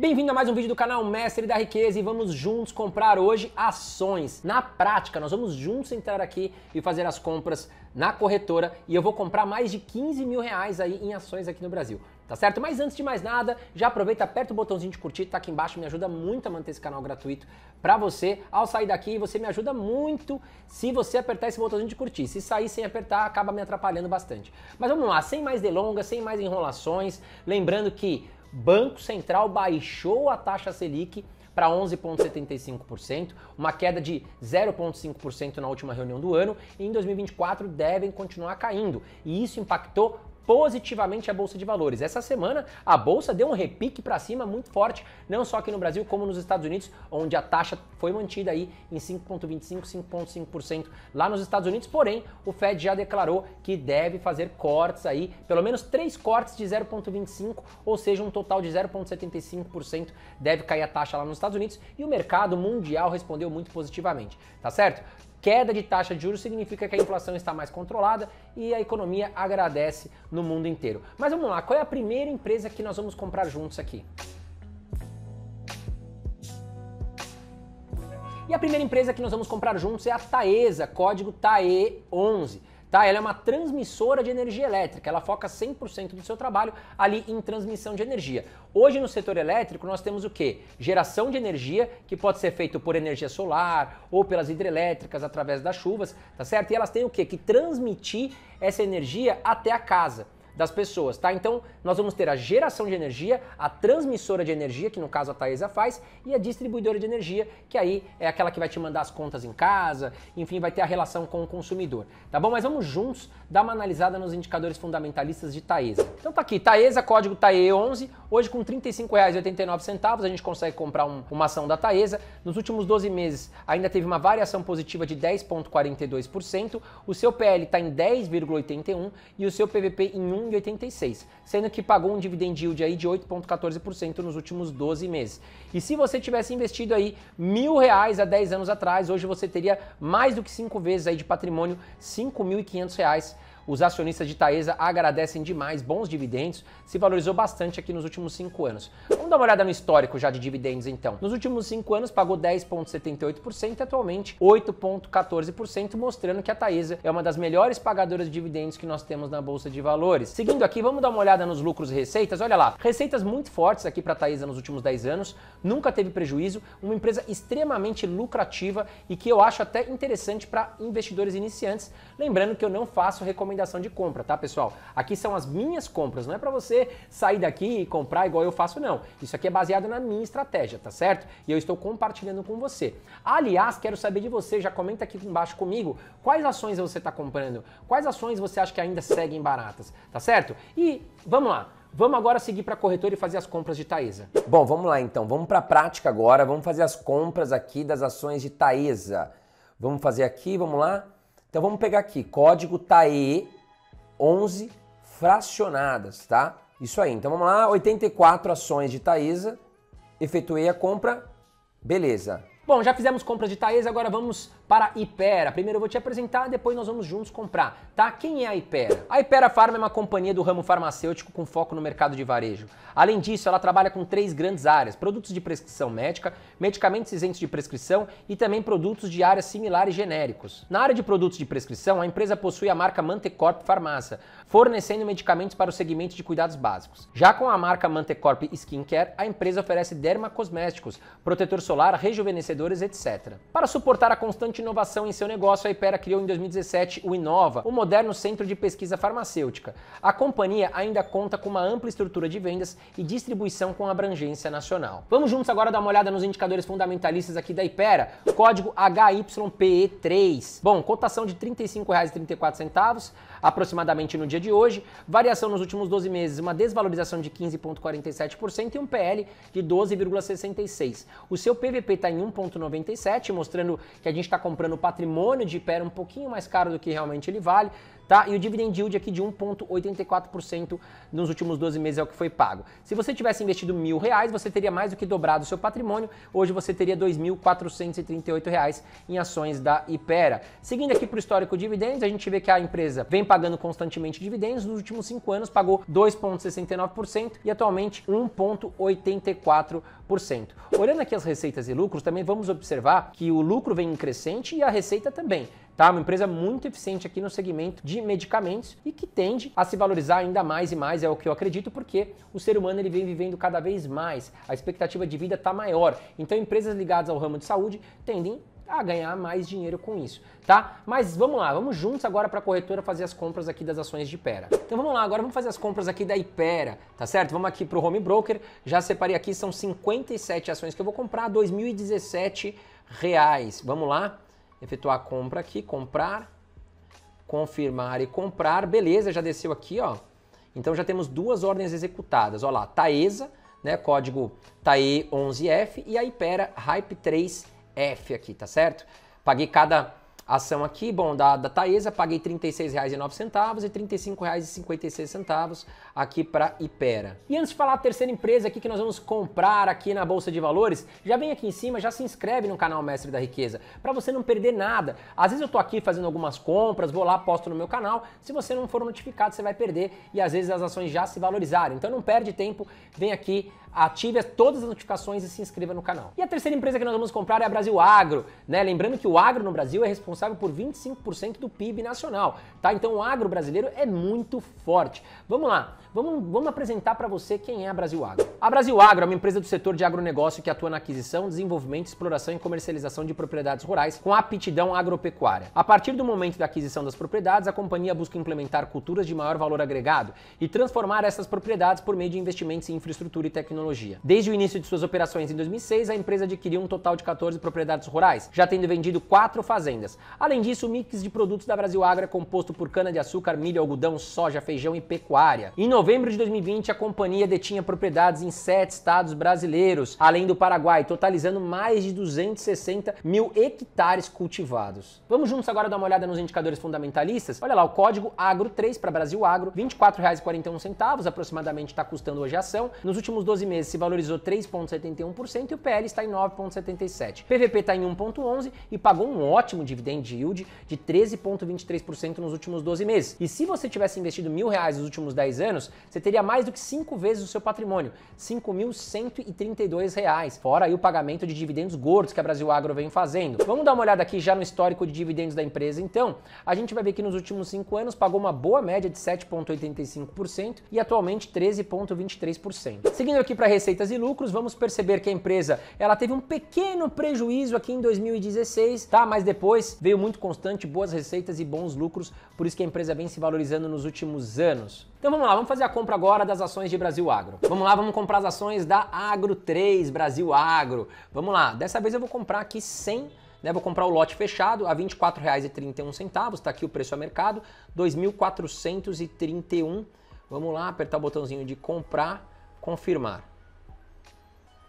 Bem-vindo a mais um vídeo do canal Mestre da Riqueza e vamos juntos comprar hoje ações. Na prática, nós vamos juntos entrar aqui e fazer as compras na corretora e eu vou comprar mais de 15 mil reais aí em ações aqui no Brasil. Tá certo? Mas antes de mais nada, já aproveita, aperta o botãozinho de curtir, tá aqui embaixo, me ajuda muito a manter esse canal gratuito para você. Ao sair daqui, você me ajuda muito se você apertar esse botãozinho de curtir. Se sair sem apertar, acaba me atrapalhando bastante. Mas vamos lá, sem mais delongas, sem mais enrolações. Lembrando que Banco Central baixou a taxa Selic para 11,75%, uma queda de 0,5% na última reunião do ano, e em 2024 devem continuar caindo. E isso impactou positivamente a bolsa de valores. Essa semana a bolsa deu um repique para cima muito forte, não só aqui no Brasil como nos Estados Unidos, onde a taxa foi mantida aí em 5.25, 5.5% lá nos Estados Unidos. Porém, o Fed já declarou que deve fazer cortes aí, pelo menos três cortes de 0.25, ou seja, um total de 0.75% deve cair a taxa lá nos Estados Unidos e o mercado mundial respondeu muito positivamente, tá certo? Queda de taxa de juros significa que a inflação está mais controlada e a economia agradece no mundo inteiro. Mas vamos lá, qual é a primeira empresa que nós vamos comprar juntos aqui? E a primeira empresa que nós vamos comprar juntos é a Taesa, código TAE11. Tá? Ela é uma transmissora de energia elétrica, ela foca 100% do seu trabalho ali em transmissão de energia. Hoje no setor elétrico nós temos o que? Geração de energia que pode ser feito por energia solar ou pelas hidrelétricas através das chuvas, tá certo? E elas têm o que? Que transmitir essa energia até a casa das pessoas, tá? Então, nós vamos ter a geração de energia, a transmissora de energia, que no caso a Taesa faz, e a distribuidora de energia, que aí é aquela que vai te mandar as contas em casa, enfim, vai ter a relação com o consumidor, tá bom? Mas vamos juntos dar uma analisada nos indicadores fundamentalistas de Taesa. Então tá aqui, Taesa, código TAE11, Hoje, com R$ 35,89, a gente consegue comprar um, uma ação da Taesa. Nos últimos 12 meses, ainda teve uma variação positiva de 10,42%. O seu PL está em 10,81% e o seu PVP em 1,86%, sendo que pagou um dividend yield aí de 8,14% nos últimos 12 meses. E se você tivesse investido aí mil reais há 10 anos atrás, hoje você teria mais do que 5 vezes aí de patrimônio, R$ 5.500 os acionistas de Taesa agradecem demais, bons dividendos, se valorizou bastante aqui nos últimos cinco anos. Vamos dar uma olhada no histórico já de dividendos então. Nos últimos cinco anos pagou 10,78% e atualmente 8,14%, mostrando que a Taesa é uma das melhores pagadoras de dividendos que nós temos na Bolsa de Valores. Seguindo aqui, vamos dar uma olhada nos lucros e receitas. Olha lá, receitas muito fortes aqui para a Taesa nos últimos 10 anos, nunca teve prejuízo, uma empresa extremamente lucrativa e que eu acho até interessante para investidores iniciantes. Lembrando que eu não faço recomendações recomendação de compra, tá, pessoal? Aqui são as minhas compras, não é para você sair daqui e comprar igual eu faço, não. Isso aqui é baseado na minha estratégia, tá certo? E eu estou compartilhando com você. Aliás, quero saber de você, já comenta aqui embaixo comigo quais ações você está comprando, quais ações você acha que ainda seguem baratas, tá certo? E vamos lá. Vamos agora seguir para a corretora e fazer as compras de Taesa. Bom, vamos lá então. Vamos para a prática agora. Vamos fazer as compras aqui das ações de Taesa. Vamos fazer aqui, vamos lá. Então vamos pegar aqui, código TAE tá 11 fracionadas, tá? Isso aí. Então vamos lá, 84 ações de Taesa, efetuei a compra, beleza. Bom, já fizemos compras de Taesa, agora vamos para a Ipera. Primeiro eu vou te apresentar, depois nós vamos juntos comprar, tá? Quem é a Ipera? A Ipera Farma é uma companhia do ramo farmacêutico com foco no mercado de varejo. Além disso, ela trabalha com três grandes áreas: produtos de prescrição médica, medicamentos isentos de prescrição e também produtos de áreas similares genéricos. Na área de produtos de prescrição, a empresa possui a marca Mantecorp Farmácia, fornecendo medicamentos para o segmento de cuidados básicos. Já com a marca Mantecorp Skincare, a empresa oferece dermacosméticos, protetor solar, rejuvenescedor fornecedores, etc. Para suportar a constante inovação em seu negócio, a Ipera criou em 2017 o Inova, um moderno centro de pesquisa farmacêutica. A companhia ainda conta com uma ampla estrutura de vendas e distribuição com abrangência nacional. Vamos juntos agora dar uma olhada nos indicadores fundamentalistas aqui da Ipera. Código HYPE3. Bom, cotação de R$ 35,34 aproximadamente no dia de hoje. Variação nos últimos 12 meses, uma desvalorização de 15,47% e um PL de 12,66%. O seu PVP está em 1,97%, mostrando que a gente está comprando patrimônio de pé um pouquinho mais caro do que realmente ele vale tá? E o dividend yield aqui de 1,84% nos últimos 12 meses é o que foi pago. Se você tivesse investido mil reais, você teria mais do que dobrado o seu patrimônio. Hoje você teria R$ 2.438 em ações da Ipera. Seguindo aqui para o histórico de dividendos, a gente vê que a empresa vem pagando constantemente dividendos. Nos últimos cinco anos pagou 2,69% e atualmente 1,84%. Olhando aqui as receitas e lucros, também vamos observar que o lucro vem em crescente e a receita também tá? Uma empresa muito eficiente aqui no segmento de medicamentos e que tende a se valorizar ainda mais e mais, é o que eu acredito, porque o ser humano ele vem vivendo cada vez mais, a expectativa de vida está maior. Então, empresas ligadas ao ramo de saúde tendem a ganhar mais dinheiro com isso, tá? Mas vamos lá, vamos juntos agora para a corretora fazer as compras aqui das ações de Ipera. Então vamos lá, agora vamos fazer as compras aqui da Ipera, tá certo? Vamos aqui para o Home Broker, já separei aqui, são 57 ações que eu vou comprar, 2017 reais. Vamos lá? efetuar a compra aqui, comprar, confirmar e comprar. Beleza, já desceu aqui, ó. Então já temos duas ordens executadas. Olha lá, Taesa, né, código TAE11F e a Hypera Hype3F aqui, tá certo? Paguei cada ação aqui, bom, da, da Taesa, paguei R$ 36,09 e R$ 35,56 aqui para Ipera. E antes de falar a terceira empresa aqui que nós vamos comprar aqui na Bolsa de Valores, já vem aqui em cima, já se inscreve no canal Mestre da Riqueza, para você não perder nada. Às vezes eu tô aqui fazendo algumas compras, vou lá, posto no meu canal, se você não for notificado, você vai perder e às vezes as ações já se valorizaram. Então não perde tempo, vem aqui ative todas as notificações e se inscreva no canal. E a terceira empresa que nós vamos comprar é a Brasil Agro, né? Lembrando que o agro no Brasil é responsável por 25% do PIB nacional, tá? Então o agro brasileiro é muito forte. Vamos lá, vamos, vamos apresentar para você quem é a Brasil Agro. A Brasil Agro é uma empresa do setor de agronegócio que atua na aquisição, desenvolvimento, exploração e comercialização de propriedades rurais com aptidão agropecuária. A partir do momento da aquisição das propriedades, a companhia busca implementar culturas de maior valor agregado e transformar essas propriedades por meio de investimentos em infraestrutura e tecnologia tecnologia. Desde o início de suas operações em 2006, a empresa adquiriu um total de 14 propriedades rurais, já tendo vendido quatro fazendas. Além disso, o mix de produtos da Brasil Agro é composto por cana-de-açúcar, milho, algodão, soja, feijão e pecuária. Em novembro de 2020, a companhia detinha propriedades em sete estados brasileiros, além do Paraguai, totalizando mais de 260 mil hectares cultivados. Vamos juntos agora dar uma olhada nos indicadores fundamentalistas? Olha lá, o código AGRO3 para Brasil Agro, R$ 24,41, aproximadamente está custando hoje a ação. Nos últimos 12 meses se valorizou 3,71% e o PL está em 9,77%. PVP está em 1,11% e pagou um ótimo dividend yield de 13,23% nos últimos 12 meses. E se você tivesse investido mil reais nos últimos 10 anos, você teria mais do que 5 vezes o seu patrimônio, R$ 5.132, fora aí o pagamento de dividendos gordos que a Brasil Agro vem fazendo. Vamos dar uma olhada aqui já no histórico de dividendos da empresa, então. A gente vai ver que nos últimos 5 anos pagou uma boa média de 7,85% e atualmente 13,23%. Seguindo aqui para receitas e lucros, vamos perceber que a empresa ela teve um pequeno prejuízo aqui em 2016, tá? Mas depois veio muito constante, boas receitas e bons lucros, por isso que a empresa vem se valorizando nos últimos anos. Então vamos lá, vamos fazer a compra agora das ações de Brasil Agro. Vamos lá, vamos comprar as ações da Agro 3, Brasil Agro. Vamos lá, dessa vez eu vou comprar aqui 100 né, vou comprar o lote fechado a R$ 24,31, está aqui o preço a mercado, 2.431. Vamos lá, apertar o botãozinho de comprar, confirmar.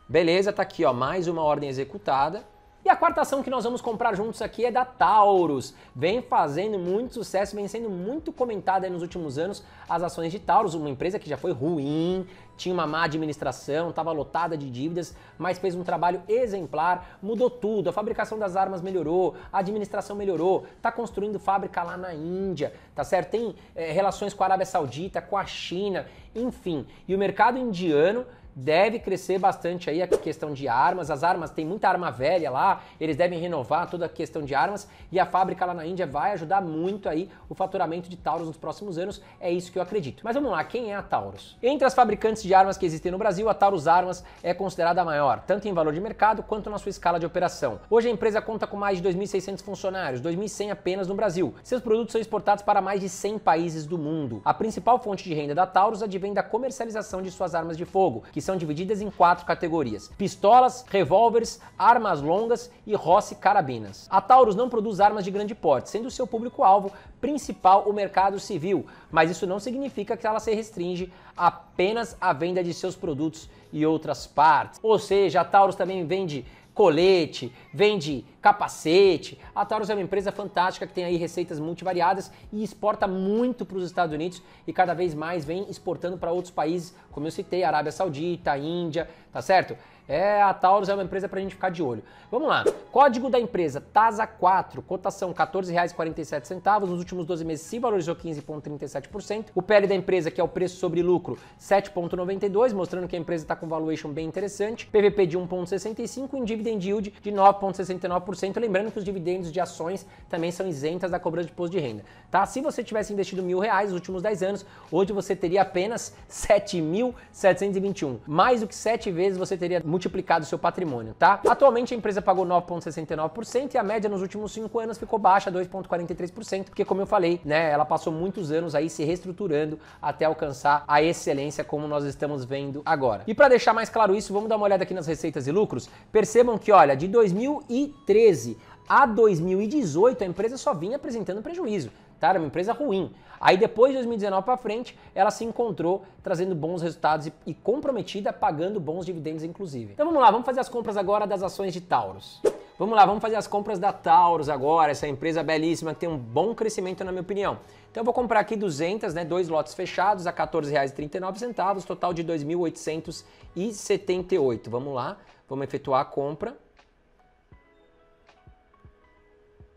Beleza, tá aqui ó, mais uma ordem executada. E a quarta ação que nós vamos comprar juntos aqui é da Taurus. Vem fazendo muito sucesso, vem sendo muito comentada nos últimos anos as ações de Taurus, uma empresa que já foi ruim, tinha uma má administração, estava lotada de dívidas, mas fez um trabalho exemplar, mudou tudo, a fabricação das armas melhorou, a administração melhorou, está construindo fábrica lá na Índia, tá certo? Tem é, relações com a Arábia Saudita, com a China, enfim. E o mercado indiano deve crescer bastante aí a questão de armas. As armas, tem muita arma velha lá, eles devem renovar toda a questão de armas e a fábrica lá na Índia vai ajudar muito aí o faturamento de Taurus nos próximos anos. É isso que eu acredito. Mas vamos lá, quem é a Taurus? Entre as fabricantes de armas que existem no Brasil, a Taurus Armas é considerada a maior, tanto em valor de mercado quanto na sua escala de operação. Hoje a empresa conta com mais de 2.600 funcionários, 2.100 apenas no Brasil. Seus produtos são exportados para mais de 100 países do mundo. A principal fonte de renda da Taurus advém é da comercialização de suas armas de fogo, que são são divididas em quatro categorias: pistolas, revólveres, armas longas e Rossi carabinas. A Taurus não produz armas de grande porte, sendo seu público-alvo principal o mercado civil, mas isso não significa que ela se restringe apenas à venda de seus produtos e outras partes. Ou seja, a Taurus também vende colete, vende capacete. A Taurus é uma empresa fantástica que tem aí receitas multivariadas e exporta muito para os Estados Unidos e cada vez mais vem exportando para outros países como eu citei, Arábia Saudita, Índia, tá certo? É, a Taurus é uma empresa para a gente ficar de olho. Vamos lá. Código da empresa TASA4, cotação R$14,47, Nos últimos 12 meses se valorizou 15,37%. O PL da empresa, que é o preço sobre lucro, 7,92, mostrando que a empresa está com valuation bem interessante. PVP de 1,65 e um dividend yield de 9,69%. Lembrando que os dividendos de ações também são isentas da cobrança de imposto de renda. Tá? Se você tivesse investido mil reais nos últimos 10 anos, hoje você teria apenas R$ mil 1.721. Mais do que 7 vezes você teria multiplicado seu patrimônio, tá? Atualmente a empresa pagou 9,69% e a média nos últimos 5 anos ficou baixa, 2,43%, porque como eu falei, né, ela passou muitos anos aí se reestruturando até alcançar a excelência como nós estamos vendo agora. E para deixar mais claro isso, vamos dar uma olhada aqui nas receitas e lucros. Percebam que, olha, de 2013 a 2018 a empresa só vinha apresentando prejuízo tá? Era uma empresa ruim. Aí depois de 2019 para frente, ela se encontrou trazendo bons resultados e, e comprometida, pagando bons dividendos inclusive. Então vamos lá, vamos fazer as compras agora das ações de Taurus. Vamos lá, vamos fazer as compras da Taurus agora, essa empresa belíssima que tem um bom crescimento na minha opinião. Então eu vou comprar aqui 200, né, dois lotes fechados a R$14,39, total de 2.878. Vamos lá, vamos efetuar a compra.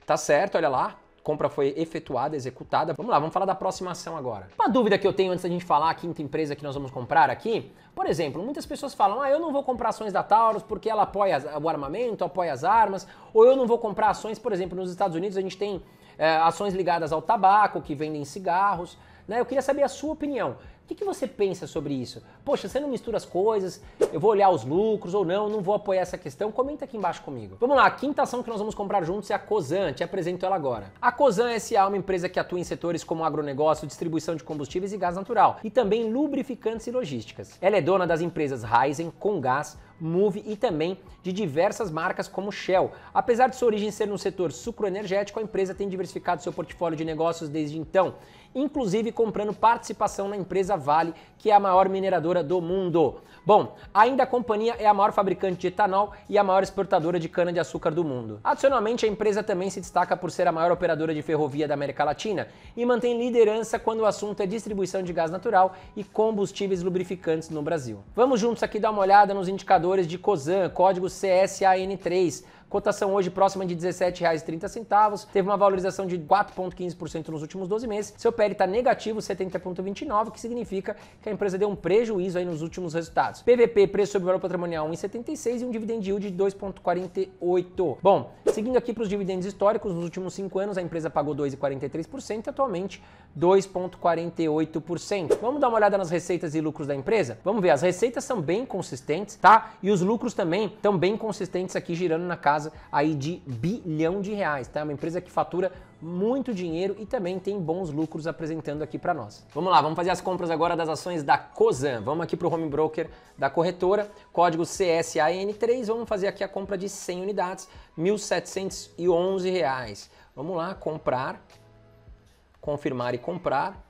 Tá certo, olha lá, compra foi efetuada, executada. Vamos lá, vamos falar da próxima ação agora. Uma dúvida que eu tenho antes da gente falar a quinta empresa que nós vamos comprar aqui, por exemplo, muitas pessoas falam: ah, eu não vou comprar ações da Taurus porque ela apoia o armamento, apoia as armas, ou eu não vou comprar ações, por exemplo, nos Estados Unidos a gente tem é, ações ligadas ao tabaco, que vendem cigarros. Né? Eu queria saber a sua opinião. O que, que, você pensa sobre isso? Poxa, você não mistura as coisas, eu vou olhar os lucros ou não, não vou apoiar essa questão, comenta aqui embaixo comigo. Vamos lá, a quinta ação que nós vamos comprar juntos é a COSAN, te apresento ela agora. A COSAN SA é uma empresa que atua em setores como agronegócio, distribuição de combustíveis e gás natural, e também lubrificantes e logísticas. Ela é dona das empresas Ryzen, Comgás, Move e também de diversas marcas como Shell. Apesar de sua origem ser no setor sucroenergético, a empresa tem diversificado seu portfólio de negócios desde então, inclusive comprando participação na empresa Vale, que é a maior mineradora do mundo. Bom, ainda a companhia é a maior fabricante de etanol e a maior exportadora de cana-de-açúcar do mundo. Adicionalmente, a empresa também se destaca por ser a maior operadora de ferrovia da América Latina e mantém liderança quando o assunto é distribuição de gás natural e combustíveis lubrificantes no Brasil. Vamos juntos aqui dar uma olhada nos indicadores de COSAN, código CSAN3 cotação hoje próxima de R$17,30, teve uma valorização de 4,15% nos últimos 12 meses. Seu PL está negativo 70,29, que significa que a empresa deu um prejuízo aí nos últimos resultados. PVP, preço sobre valor patrimonial 1,76 e um dividend yield de 2,48. Bom, Seguindo aqui para os dividendos históricos, nos últimos cinco anos a empresa pagou 2,43% e atualmente 2,48%. Vamos dar uma olhada nas receitas e lucros da empresa? Vamos ver, as receitas são bem consistentes, tá? E os lucros também estão bem consistentes aqui, girando na casa aí de bilhão de reais, tá? É uma empresa que fatura muito dinheiro e também tem bons lucros apresentando aqui para nós. Vamos lá, vamos fazer as compras agora das ações da Cosan. Vamos aqui para o home broker da corretora, código CSAN3, vamos fazer aqui a compra de 100 unidades, R$ 1.711. Vamos lá, comprar, confirmar e comprar.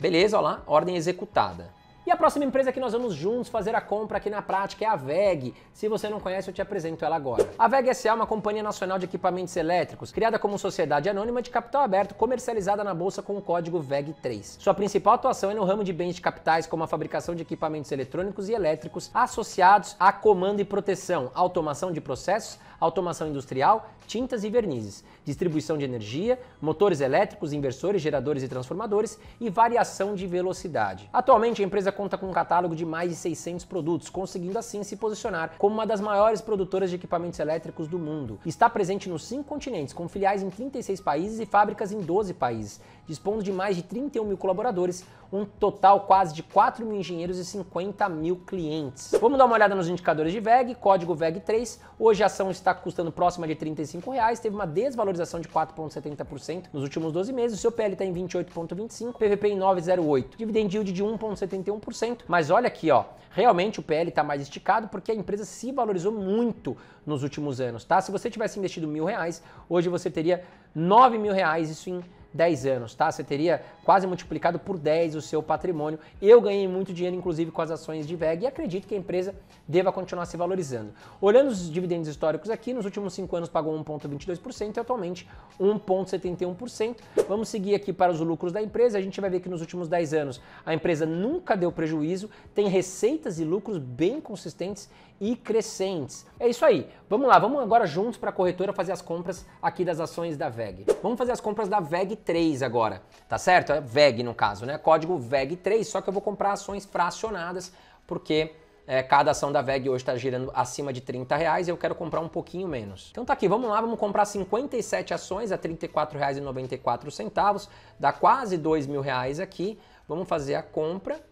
Beleza, olha lá, ordem executada. E a próxima empresa que nós vamos juntos fazer a compra aqui na prática é a VEG. Se você não conhece, eu te apresento ela agora. A VEG SA é uma companhia nacional de equipamentos elétricos, criada como sociedade anônima de capital aberto, comercializada na bolsa com o código VEG3. Sua principal atuação é no ramo de bens de capitais, como a fabricação de equipamentos eletrônicos e elétricos associados a comando e proteção, automação de processos, automação industrial, tintas e vernizes, distribuição de energia, motores elétricos, inversores, geradores e transformadores e variação de velocidade. Atualmente a empresa conta com um catálogo de mais de 600 produtos, conseguindo assim se posicionar como uma das maiores produtoras de equipamentos elétricos do mundo. Está presente nos cinco continentes, com filiais em 36 países e fábricas em 12 países, dispondo de mais de 31 mil colaboradores, um total quase de 4 mil engenheiros e 50 mil clientes. Vamos dar uma olhada nos indicadores de VEG, código VEG3. Hoje a ação está custando próxima de R$ 35, reais, teve uma desvalorização de 4,70% nos últimos 12 meses, o seu PL está em 28,25, PVP em 9,08, dividend yield de 1,71%, 1%. Mas olha aqui, ó, realmente o PL está mais esticado porque a empresa se valorizou muito nos últimos anos, tá? Se você tivesse investido mil reais, hoje você teria nove mil reais, isso em 10 anos, tá? Você teria quase multiplicado por 10 o seu patrimônio. Eu ganhei muito dinheiro, inclusive, com as ações de VEG e acredito que a empresa deva continuar se valorizando. Olhando os dividendos históricos aqui, nos últimos 5 anos pagou 1,22% e atualmente 1,71%. Vamos seguir aqui para os lucros da empresa. A gente vai ver que nos últimos 10 anos a empresa nunca deu prejuízo, tem receitas e lucros bem consistentes e crescentes. É isso aí. Vamos lá, vamos agora juntos para a corretora fazer as compras aqui das ações da VEG. Vamos fazer as compras da VEG 3 agora, tá certo? É VEG no caso, né? Código VEG 3, só que eu vou comprar ações fracionadas, porque é, cada ação da VEG hoje está girando acima de 30 reais e eu quero comprar um pouquinho menos. Então tá aqui, vamos lá, vamos comprar 57 ações a R$ 34,94, dá quase R$ mil reais aqui. Vamos fazer a compra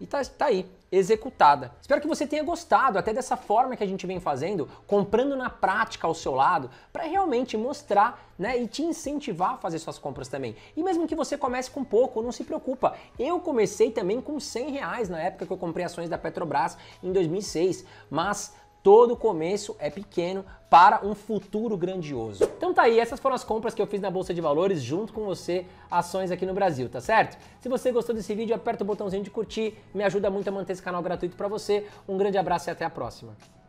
e tá, tá aí, executada. Espero que você tenha gostado até dessa forma que a gente vem fazendo, comprando na prática ao seu lado, para realmente mostrar né, e te incentivar a fazer suas compras também. E mesmo que você comece com pouco, não se preocupa. Eu comecei também com 100 reais na época que eu comprei ações da Petrobras em 2006, mas Todo começo é pequeno para um futuro grandioso. Então tá aí, essas foram as compras que eu fiz na bolsa de valores junto com você, ações aqui no Brasil, tá certo? Se você gostou desse vídeo, aperta o botãozinho de curtir, me ajuda muito a manter esse canal gratuito para você. Um grande abraço e até a próxima.